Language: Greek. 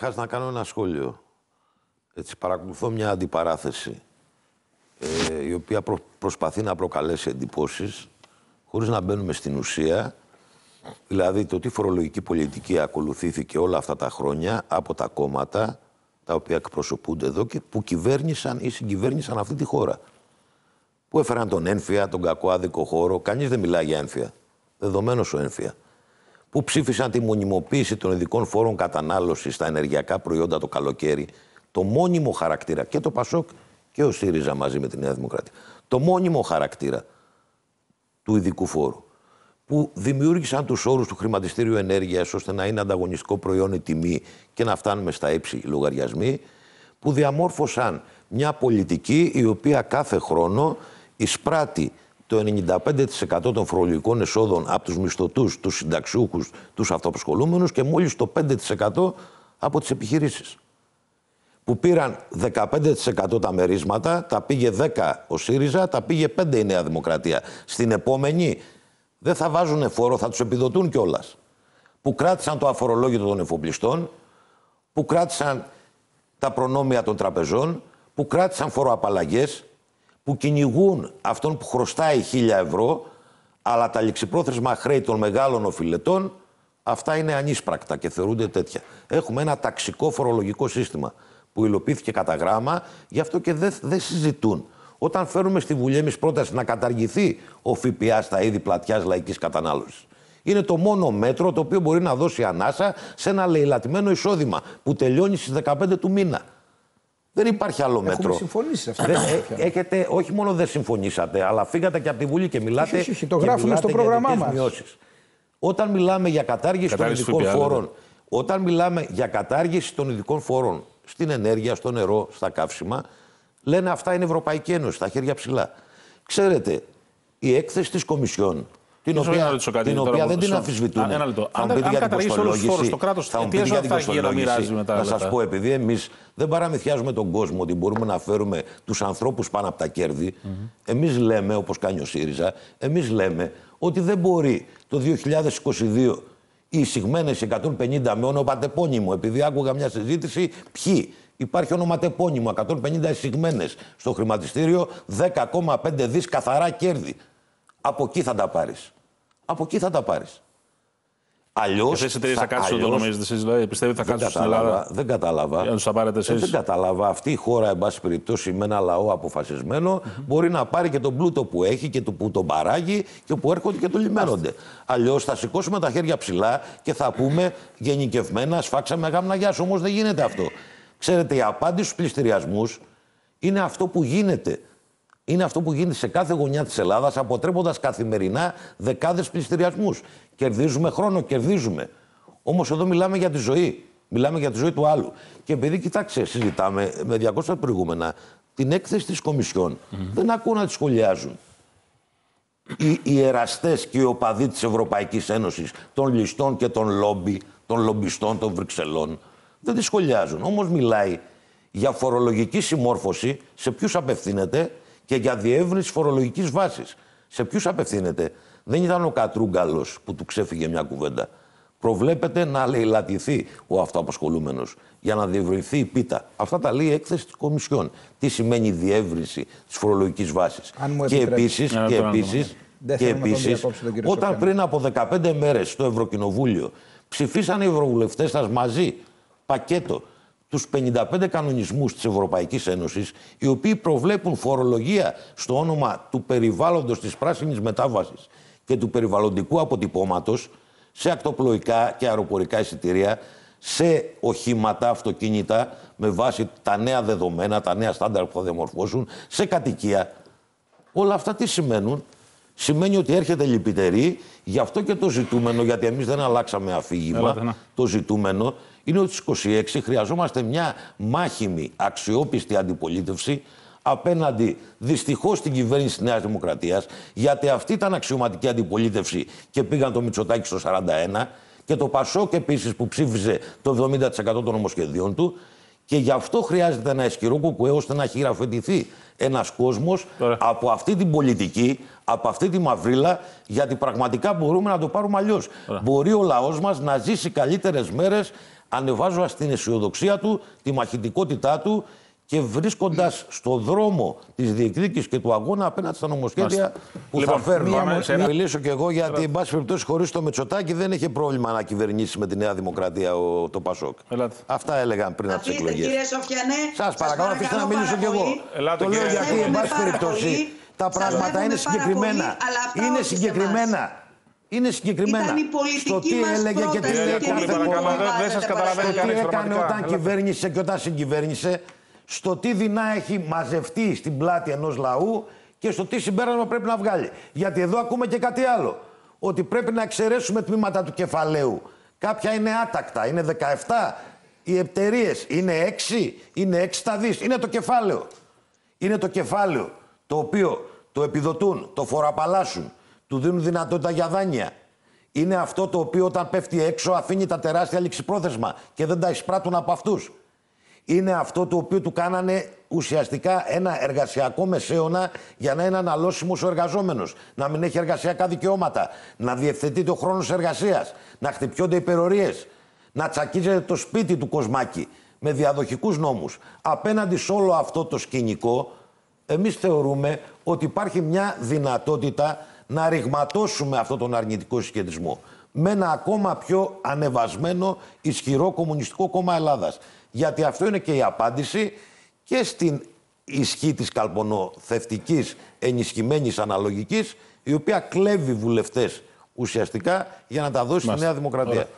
Καταρχάς να κάνω ένα σχόλιο. Έτσι, παρακολουθώ μια αντιπαράθεση ε, η οποία προσπαθεί να προκαλέσει εντυπώσεις χωρίς να μπαίνουμε στην ουσία, δηλαδή το τι φορολογική πολιτική ακολουθήθηκε όλα αυτά τα χρόνια από τα κόμματα τα οποία εκπροσωπούνται εδώ και που κυβέρνησαν ή συγκυβέρνησαν αυτή τη χώρα. Που έφεραν τον ένφια, τον κακό άδικο χώρο. κανείς δεν μιλάει για ένφια. Δεδομένος ο ένφια που ψήφισαν τη μονιμοποίηση των ειδικών φόρων κατανάλωσης στα ενεργειακά προϊόντα το καλοκαίρι, το μόνιμο χαρακτήρα και το Πασόκ και ο ΣΥΡΙΖΑ μαζί με τη Νέα Δημοκρατία. Το μόνιμο χαρακτήρα του ειδικού φόρου που δημιούργησαν τους όρους του χρηματιστήριου ενέργειας ώστε να είναι ανταγωνιστικό προϊόν η τιμή και να φτάνουμε στα έψη λογαριασμοί, που διαμόρφωσαν μια πολιτική η οποία κάθε χρόνο εισπράττει το 95% των φορολογικών εσόδων από τους μισθωτούς, τους συνταξιούχους, τους αυτοαπασχολούμενους και μόλις το 5% από τις επιχειρήσεις. Που πήραν 15% τα μερίσματα, τα πήγε 10% ο ΣΥΡΙΖΑ, τα πήγε 5% η Νέα Δημοκρατία. Στην επόμενη δεν θα βάζουν φόρο, θα τους επιδοτούν κιόλας. Που κράτησαν το αφορολόγητο των εφοπλιστών, που κράτησαν τα προνόμια των τραπεζών, που κράτησαν φοροαπαλλαγές, που κυνηγούν αυτόν που χρωστάει χίλια ευρώ, αλλά τα ληξιπρόθεσμα χρέη των μεγάλων οφειλετών αυτά είναι ανίσπρακτα και θεωρούνται τέτοια. Έχουμε ένα ταξικό φορολογικό σύστημα που υλοποιήθηκε κατά γράμμα, γι' αυτό και δεν δε συζητούν. Όταν φέρουμε στη Βουλή εμείς πρόταση να καταργηθεί ο ΦΠΑ στα είδη πλατιάς λαϊκής κατανάλωσης. Είναι το μόνο μέτρο το οποίο μπορεί να δώσει ανάσα σε ένα λαιλατημένο εισόδημα που τελειώνει στις 15 του μήνα. Δεν υπάρχει άλλο μέτρο. Έχουμε συμφωνήσει ε, έχετε, όχι μόνο δεν συμφωνήσατε, αλλά φύγατε και από τη Βουλή και μιλάτε. Όχι, το γράφουμε στο πρόγραμμά μα. Όταν μιλάμε για κατάργηση, των ειδικών φόρων, ναι. όταν μιλάμε για κατάργηση των ειδικών φόρων στην ενέργεια, στο νερό, στα καύσιμα, λένε αυτά είναι Ευρωπαϊκή Ένωση, τα χέρια ψηλά. Ξέρετε, η έκθεση της Κομισιόν την οποία, τώρα, δεν την αμφισβητούμε. λεπτό. Αν, αν, αν καταργήσει όλους τους φόρου, το κράτος θα πει για την κοστολόγηση. Να σα πω, επειδή εμείς δεν παραμυθιάζουμε τον κόσμο ότι μπορούμε να φέρουμε τους ανθρώπους πάνω από τα κέρδη, εμείς λέμε, όπως κάνει ο ΣΥΡΙΖΑ, εμείς λέμε ότι δεν μπορεί το 2022 οι εισηγμένες 150 με ονοματεπώνυμο, επειδή άκουγα μια συζήτηση, ποιοι. Υπάρχει ονοματεπώνυμο, 150 εισηγμένες στο χρηματιστήριο, 10,5 δις καθαρά κέρδη. Από εκεί θα τα πάρεις από εκεί θα τα πάρεις. Αλλιώς. Εσεί εταιρείε θα κάτσουν εδώ, νομίζετε εσείς, δηλαδή πιστεύετε θα κάτσουν στην Ελλάδα. Δεν κατάλαβα. Ε, δεν κατάλαβα. Αυτή η χώρα, εν πάση περιπτώσει, με ένα λαό μπορεί να πάρει και τον πλούτο που έχει και το που τον παράγει και που έρχονται και το λιμένονται. Αλλιώς θα σηκώσουμε τα χέρια ψηλά και θα πούμε γενικευμένα, σφάξαμε γάμνα γεια Όμως δεν γίνεται αυτό. Ξέρετε, η απάντηση στους πληστηριασμούς είναι αυτό που γίνεται. Είναι αυτό που γίνεται σε κάθε γωνιά της Ελλάδας, αποτρέποντας καθημερινά δεκάδες πληστηριασμούς. Κερδίζουμε χρόνο, κερδίζουμε. Όμως εδώ μιλάμε για τη ζωή. Μιλάμε για τη ζωή του άλλου. Και επειδή, κοιτάξτε, συζητάμε με 200 προηγούμενα, την έκθεση της Κομισιόν δεν ακούω να τη σχολιάζουν. Οι εραστές και οι οπαδοί της Ευρωπαϊκής Ένωσης, των ληστών και των λόμπι, των λομπιστών των Βρυξελών, δεν τη σχολιάζουν. Όμως μιλάει για φορολογική συμμόρφωση, σε ποιους απευθύνεται και για διεύρυνση φορολογικής βάσης. Σε ποιους απευθύνεται. Δεν ήταν ο Κατρούγκαλος που του ξέφυγε μια κουβέντα. Προβλέπεται να λαιλατηθεί ο αυτοαπασχολούμενος για να διευρυνθεί η πίτα. Αυτά τα λέει η έκθεση της Κομισιόν. Τι σημαίνει η διεύρυνση της φορολογικής βάσης. Και επίση. επίσης, ναι, και επίσης, όταν πριν από 15 μέρες στο Ευρωκοινοβούλιο ψηφίσαν οι ευρωβουλευτές σας μαζί πακέτο τους 55 κανονισμούς της Ευρωπαϊκής Ένωσης, οι οποίοι προβλέπουν φορολογία στο όνομα του περιβάλλοντος της πράσινης μετάβασης και του περιβαλλοντικού αποτυπώματος σε ακτοπλοϊκά και αεροπορικά εισιτήρια, σε οχήματα, αυτοκίνητα, με βάση τα νέα δεδομένα, τα νέα στάνταρ που θα διαμορφώσουν, σε κατοικία. Όλα αυτά τι σημαίνουν, σημαίνει ότι έρχεται λυπητερή. Γι' αυτό και το ζητούμενο, γιατί εμείς δεν αλλάξαμε αφήγημα. Ναι. Το ζητούμενο είναι ότι στις 26 χρειαζόμαστε μια μάχημη, αξιόπιστη αντιπολίτευση απέναντι δυστυχώς στην κυβέρνηση της Νέας Δημοκρατίας, γιατί αυτή ήταν αξιωματική αντιπολίτευση και πήγαν το Μητσοτάκι στο 41 και το Πασόκ επίσης που ψήφιζε το 70% των νομοσχεδίων του και γι' αυτό χρειάζεται ένα ισχυρό κουκουέ ώστε να χειραφετηθεί ένας κόσμος από αυτή την πολιτική, από αυτή τη μαυρίλα, γιατί πραγματικά μπορούμε να το πάρουμε αλλιώς. Μπορεί ο λαός μας να ζήσει καλύτερες μέρες ανεβάζοντας την αισιοδοξία του, τη μαχητικότητά του και βρίσκοντας στο δρόμο της διεκδίκησης και του αγώνα απέναντι στα νομοσχέδια που λοιπόν, θα φέρνουν. Να μιλήσω κι εγώ γιατί, εν πάση περιπτώσει, χωρίς το Μετσοτάκι δεν είχε πρόβλημα να κυβερνήσει με τη Νέα Δημοκρατία ο, το Πασόκ. Ελάτε. Αυτά έλεγαν πριν από τις εκλογέ. Σα παρακαλώ, αφήστε να μιλήσω κι εγώ. Ελάτε, το λέω γιατί, εν πάση περιπτώσει, τα πράγματα είναι συγκεκριμένα. Είναι συγκεκριμένα. Είναι συγκεκριμένα στο τι έλεγε και τι έκανε. Δεν σα Τι έκανε όταν κυβέρνησε και όταν συγκυβέρνησε στο τι δεινά έχει μαζευτεί στην πλάτη ενός λαού και στο τι συμπέρασμα πρέπει να βγάλει. Γιατί εδώ ακούμε και κάτι άλλο. Ότι πρέπει να εξαιρέσουμε τμήματα του κεφαλαίου. Κάποια είναι άτακτα, είναι 17. Οι εταιρείες είναι 6, είναι 6 τα δις. Είναι το κεφάλαιο. Είναι το κεφάλαιο το οποίο το επιδοτούν, το φοραπαλάσουν, του δίνουν δυνατότητα για δάνεια. Είναι αυτό το οποίο όταν πέφτει έξω αφήνει τα τεράστια ληξιπρόθεσμα και δεν τα εισπράττουν από αυτούς είναι αυτό το οποίο του κάνανε ουσιαστικά ένα εργασιακό μεσαίωνα για να είναι αναλώσιμος ο εργαζόμενος. Να μην έχει εργασιακά δικαιώματα. Να διευθετείται ο χρόνος εργασίας. Να χτυπιώνται υπερορίες. Να τσακίζεται το σπίτι του κοσμάκι με διαδοχικούς νόμους. Απέναντι σε όλο αυτό το σκηνικό, εμείς θεωρούμε ότι υπάρχει μια δυνατότητα να ρηγματώσουμε αυτόν τον αρνητικό συσχετισμό με ένα ακόμα πιο ανεβασμένο ισχυρό Κομμουνιστικό Κόμμα Ελλάδας. Γιατί αυτό είναι και η απάντηση και στην ισχύ της καλπονοθευτικής ενισχυμένης αναλογικής η οποία κλέβει βουλευτές ουσιαστικά για να τα δώσει στη Νέα Δημοκρατία.